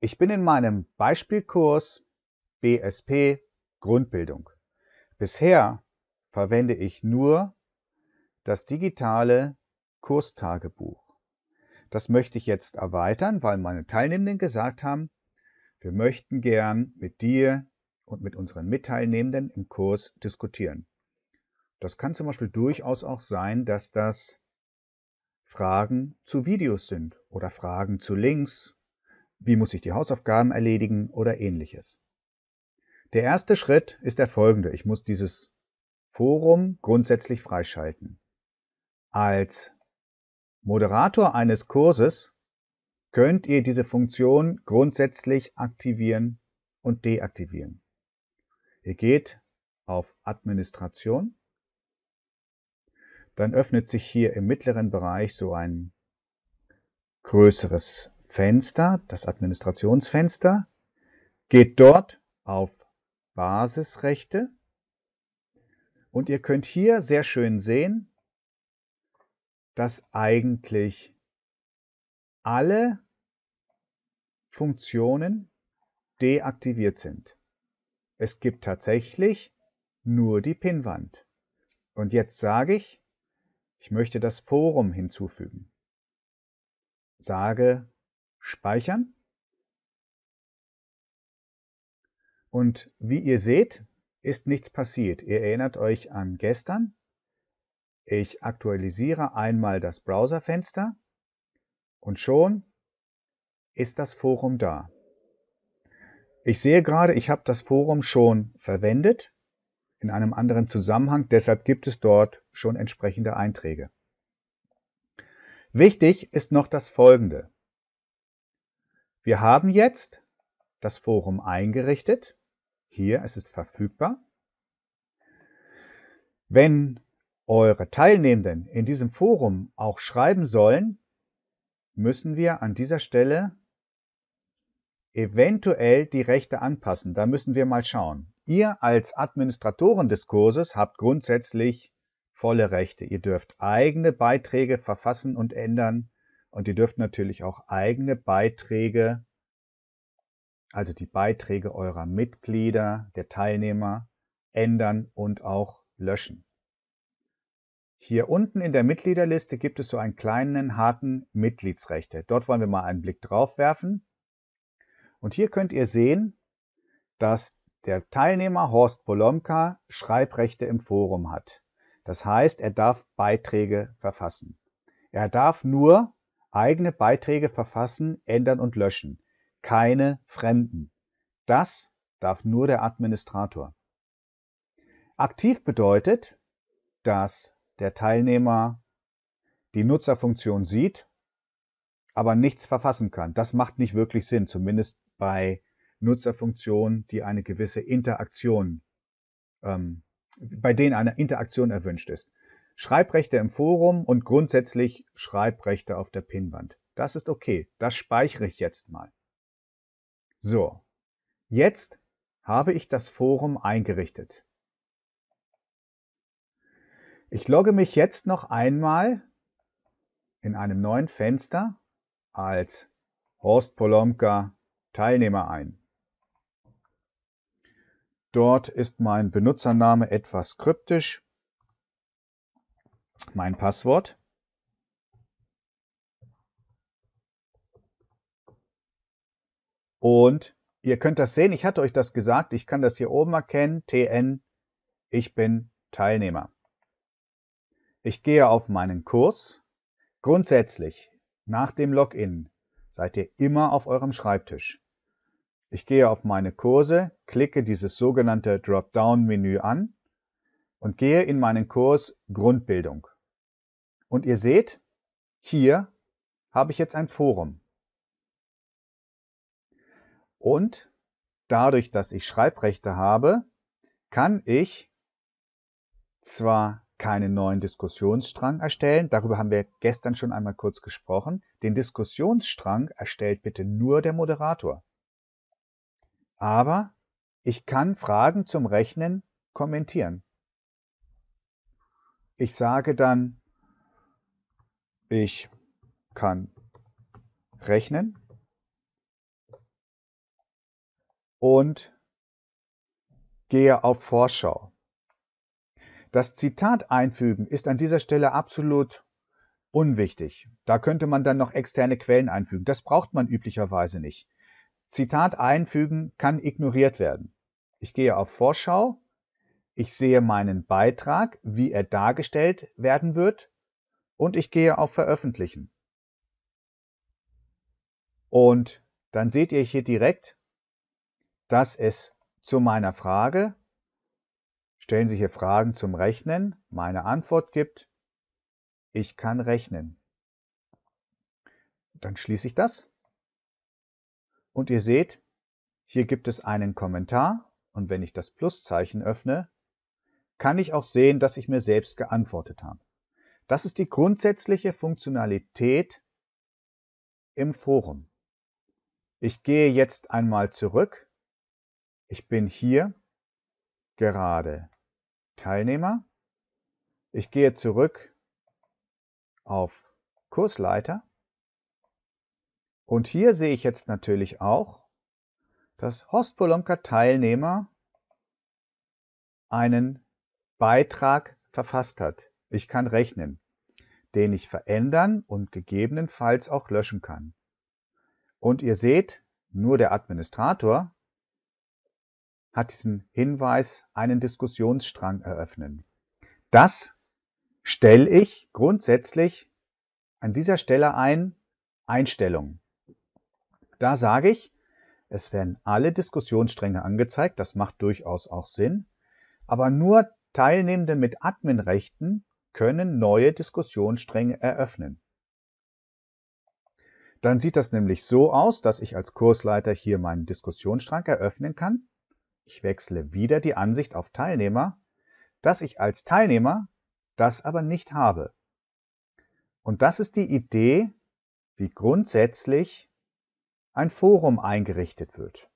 Ich bin in meinem Beispielkurs BSP Grundbildung. Bisher verwende ich nur das digitale Kurstagebuch. Das möchte ich jetzt erweitern, weil meine Teilnehmenden gesagt haben, wir möchten gern mit dir und mit unseren Mitteilnehmenden im Kurs diskutieren. Das kann zum Beispiel durchaus auch sein, dass das Fragen zu Videos sind oder Fragen zu Links wie muss ich die Hausaufgaben erledigen oder ähnliches. Der erste Schritt ist der folgende. Ich muss dieses Forum grundsätzlich freischalten. Als Moderator eines Kurses könnt ihr diese Funktion grundsätzlich aktivieren und deaktivieren. Ihr geht auf Administration. Dann öffnet sich hier im mittleren Bereich so ein größeres Fenster, das Administrationsfenster, geht dort auf Basisrechte und ihr könnt hier sehr schön sehen, dass eigentlich alle Funktionen deaktiviert sind. Es gibt tatsächlich nur die Pinnwand. Und jetzt sage ich, ich möchte das Forum hinzufügen. Sage Speichern. Und wie ihr seht, ist nichts passiert. Ihr erinnert euch an gestern. Ich aktualisiere einmal das Browserfenster und schon ist das Forum da. Ich sehe gerade, ich habe das Forum schon verwendet in einem anderen Zusammenhang, deshalb gibt es dort schon entsprechende Einträge. Wichtig ist noch das Folgende. Wir haben jetzt das Forum eingerichtet. Hier, es ist verfügbar. Wenn eure Teilnehmenden in diesem Forum auch schreiben sollen, müssen wir an dieser Stelle eventuell die Rechte anpassen. Da müssen wir mal schauen. Ihr als Administratoren des Kurses habt grundsätzlich volle Rechte. Ihr dürft eigene Beiträge verfassen und ändern. Und ihr dürft natürlich auch eigene Beiträge, also die Beiträge eurer Mitglieder, der Teilnehmer, ändern und auch löschen. Hier unten in der Mitgliederliste gibt es so einen kleinen harten Mitgliedsrechte. Dort wollen wir mal einen Blick drauf werfen. Und hier könnt ihr sehen, dass der Teilnehmer Horst Polomka Schreibrechte im Forum hat. Das heißt, er darf Beiträge verfassen. Er darf nur eigene Beiträge verfassen, ändern und löschen, keine fremden. Das darf nur der Administrator. Aktiv bedeutet, dass der Teilnehmer die Nutzerfunktion sieht, aber nichts verfassen kann. Das macht nicht wirklich Sinn, zumindest bei Nutzerfunktionen, die eine gewisse Interaktion, ähm, bei denen eine Interaktion erwünscht ist. Schreibrechte im Forum und grundsätzlich Schreibrechte auf der Pinnwand. Das ist okay. Das speichere ich jetzt mal. So, jetzt habe ich das Forum eingerichtet. Ich logge mich jetzt noch einmal in einem neuen Fenster als Horst Polomka Teilnehmer ein. Dort ist mein Benutzername etwas kryptisch mein Passwort. Und ihr könnt das sehen, ich hatte euch das gesagt, ich kann das hier oben erkennen, TN, ich bin Teilnehmer. Ich gehe auf meinen Kurs. Grundsätzlich, nach dem Login seid ihr immer auf eurem Schreibtisch. Ich gehe auf meine Kurse, klicke dieses sogenannte Dropdown-Menü an und gehe in meinen Kurs Grundbildung. Und ihr seht, hier habe ich jetzt ein Forum. Und dadurch, dass ich Schreibrechte habe, kann ich zwar keinen neuen Diskussionsstrang erstellen, darüber haben wir gestern schon einmal kurz gesprochen, den Diskussionsstrang erstellt bitte nur der Moderator. Aber ich kann Fragen zum Rechnen kommentieren. Ich sage dann, ich kann rechnen und gehe auf Vorschau. Das Zitat einfügen ist an dieser Stelle absolut unwichtig. Da könnte man dann noch externe Quellen einfügen. Das braucht man üblicherweise nicht. Zitat einfügen kann ignoriert werden. Ich gehe auf Vorschau ich sehe meinen Beitrag, wie er dargestellt werden wird und ich gehe auf Veröffentlichen. Und dann seht ihr hier direkt, dass es zu meiner Frage, stellen Sie hier Fragen zum Rechnen, meine Antwort gibt, ich kann rechnen. Dann schließe ich das. Und ihr seht, hier gibt es einen Kommentar und wenn ich das Pluszeichen öffne, kann ich auch sehen, dass ich mir selbst geantwortet habe. Das ist die grundsätzliche Funktionalität im Forum. Ich gehe jetzt einmal zurück. Ich bin hier gerade Teilnehmer. Ich gehe zurück auf Kursleiter. Und hier sehe ich jetzt natürlich auch, dass Horst Polomka Teilnehmer einen Beitrag verfasst hat. Ich kann rechnen, den ich verändern und gegebenenfalls auch löschen kann. Und ihr seht, nur der Administrator hat diesen Hinweis einen Diskussionsstrang eröffnen. Das stelle ich grundsätzlich an dieser Stelle ein, Einstellungen. Da sage ich, es werden alle Diskussionsstränge angezeigt, das macht durchaus auch Sinn, aber nur Teilnehmende mit Adminrechten können neue Diskussionsstränge eröffnen. Dann sieht das nämlich so aus, dass ich als Kursleiter hier meinen Diskussionsstrang eröffnen kann. Ich wechsle wieder die Ansicht auf Teilnehmer, dass ich als Teilnehmer das aber nicht habe. Und das ist die Idee, wie grundsätzlich ein Forum eingerichtet wird.